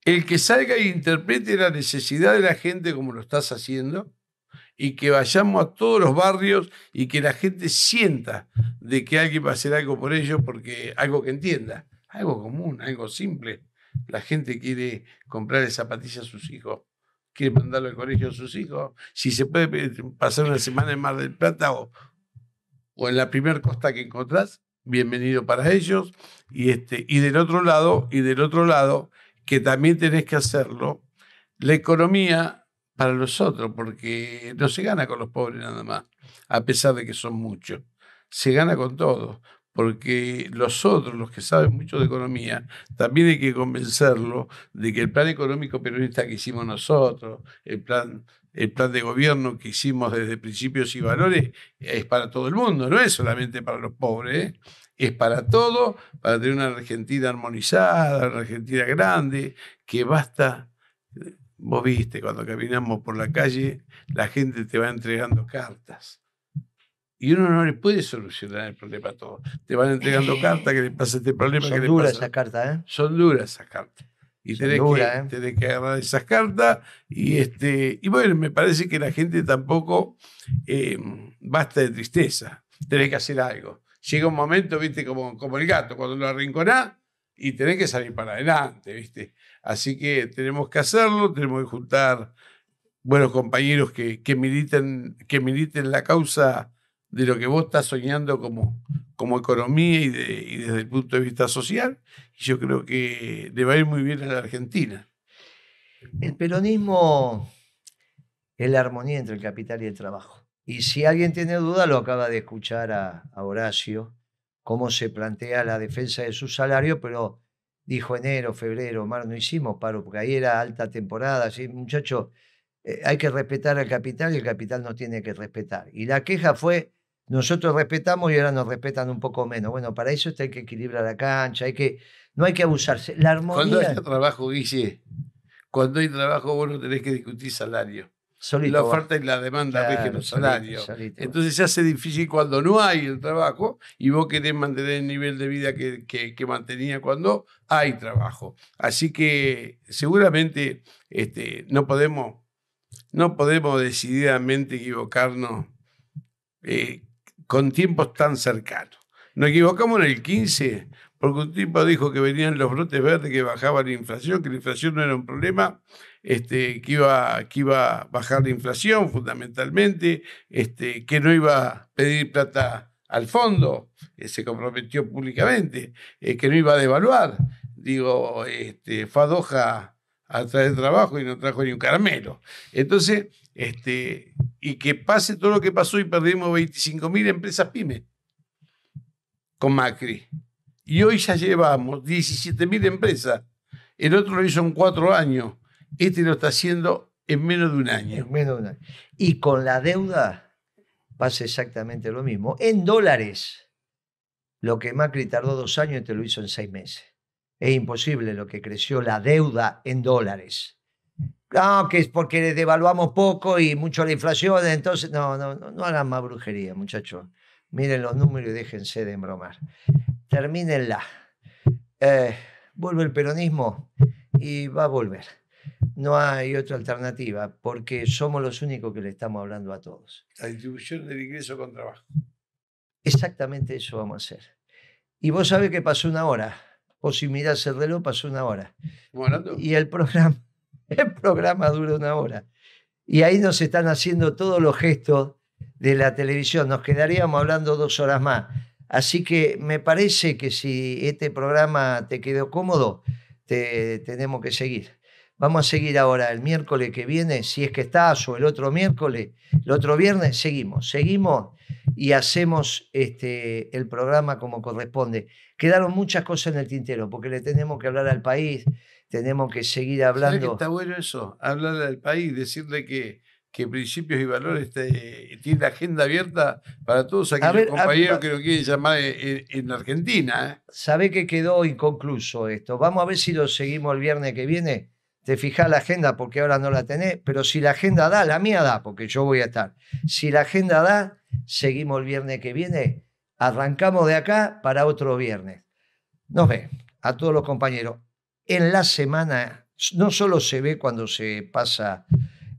El que salga e interprete la necesidad de la gente como lo estás haciendo, y que vayamos a todos los barrios y que la gente sienta de que hay que a hacer algo por ellos, porque algo que entienda algo común, algo simple. La gente quiere comprarle zapatillas a sus hijos, quiere mandarlo al colegio a sus hijos. Si se puede eh, pasar una semana en Mar del Plata o, o en la primera costa que encontrás, bienvenido para ellos. Y, este, y del otro lado, y del otro lado, que también tenés que hacerlo, la economía para los otros, porque no se gana con los pobres nada más, a pesar de que son muchos. Se gana con todos porque los otros, los que saben mucho de economía, también hay que convencerlos de que el plan económico peronista que hicimos nosotros, el plan, el plan de gobierno que hicimos desde principios y valores, es para todo el mundo, no es solamente para los pobres. ¿eh? es para todo, para tener una Argentina armonizada, una Argentina grande, que basta. Vos viste, cuando caminamos por la calle, la gente te va entregando cartas y uno no le puede solucionar el problema a todos. Te van entregando [laughs] cartas que le pasa este problema. Son duras esas cartas, ¿eh? Son duras esas cartas. Y ¿eh? tenés, que, agarrar esas cartas. Y, este, y bueno, me parece que la gente tampoco eh, basta de tristeza. Tenés que hacer algo. Llega un momento, viste, como, como el gato, cuando lo arrinconás y tenés que salir para adelante, viste. Así que tenemos que hacerlo, tenemos que juntar buenos compañeros que, que, militen, que militen la causa de lo que vos estás soñando como, como economía y, desde el punto de vista social. yo creo que le va a ir muy bien a la Argentina. El peronismo es la armonía entre el capital y el trabajo. Y si alguien tiene duda, lo acaba de escuchar a, Horacio, cómo se plantea la defensa de su salario, pero dijo enero, febrero, marzo, no hicimos paro, porque ahí era alta temporada, así, muchachos, eh, hay que respetar al capital y el capital no tiene que respetar. Y la queja fue, nosotros respetamos y ahora nos respetan un poco menos. Bueno, para eso hay que equilibrar la cancha, hay que, no hay que abusarse. La armonía. Cuando hay trabajo, Guille, cuando hay trabajo vos no tenés que discutir salario. Solito, la oferta y la demanda claro, los salarios. Entonces se hace difícil cuando no hay el trabajo y vos querés mantener el nivel de vida que, que, mantenía cuando hay trabajo. Así que seguramente este, no, podemos, no podemos decididamente equivocarnos eh, con tiempos tan cercanos. Nos equivocamos en el 15, porque un tipo dijo que venían los brotes verdes, que bajaba la inflación, que la inflación no era un problema, este, que, iba, que iba a bajar la inflación fundamentalmente, este, que no iba a pedir plata al fondo, se comprometió públicamente, eh, que no iba a devaluar. Digo, este, hasta de trabajo y no trajo ni un caramelo. Entonces, este, y que pase todo lo que pasó y perdimos 25.000 empresas pymes con Macri. Y hoy ya llevamos 17.000 empresas. El otro lo hizo en cuatro años. Este lo está haciendo en menos de un año. En menos de un año. Y con la deuda pasa exactamente lo mismo. En dólares, lo que Macri tardó dos años, te este lo hizo en seis meses es imposible lo que creció la deuda en dólares. Claro que es porque le devaluamos poco y mucho la inflación, entonces no, no, no, hagan más brujería, muchachos. Miren los números y déjense de embromar. Termínenla. Eh, vuelve el peronismo y va a volver. No hay otra alternativa porque somos los únicos que le estamos hablando a todos. La distribución del ingreso con trabajo. Exactamente eso vamos a hacer. Y vos sabés que pasó una hora o si miras el reloj pasó una hora. y el programa, [laughs] el programa dura una hora. Y ahí nos están haciendo todos los gestos de la televisión. Nos quedaríamos hablando dos horas más. Así que me parece que si este programa te quedó cómodo, te, tenemos que seguir. Vamos a seguir ahora el miércoles que viene, si es que estás, o el otro miércoles, el otro viernes, seguimos, seguimos y hacemos este, el programa como corresponde. Quedaron muchas cosas en el tintero, porque le tenemos que hablar al país, tenemos que seguir hablando. está bueno eso, hablar al país, decirle que, que principios y valores eh, tiene la agenda abierta para todos aquellos compañeros que lo quieren llamar eh, eh, en, Argentina. Sabe que quedó inconcluso esto. Vamos a ver si lo seguimos el viernes que viene te fijas la agenda porque ahora no la tenés, pero si la agenda da, la mía da, porque yo voy a estar. Si la agenda da, seguimos el viernes que viene, arrancamos de acá para otro viernes. Nos ve a todos los compañeros. En la semana, no solo se ve cuando se pasa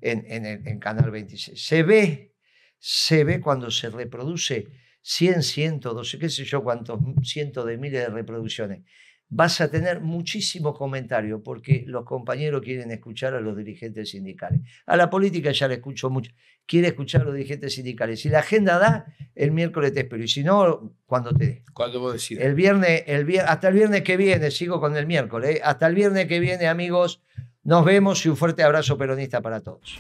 en, en, Canal 26, se ve, se ve cuando se reproduce 100, 112, qué sé yo, cuántos cientos de miles de reproducciones vas a tener muchísimo comentario porque los compañeros quieren escuchar a los dirigentes sindicales. A la política ya le escucho mucho, quiere escuchar a los dirigentes sindicales. Si la agenda da, el miércoles te espero y si no, cuando te dé. Cuando El viernes, el hasta el viernes que viene, sigo con el miércoles, ¿eh? hasta el viernes que viene, amigos, nos vemos y un fuerte abrazo peronista para todos.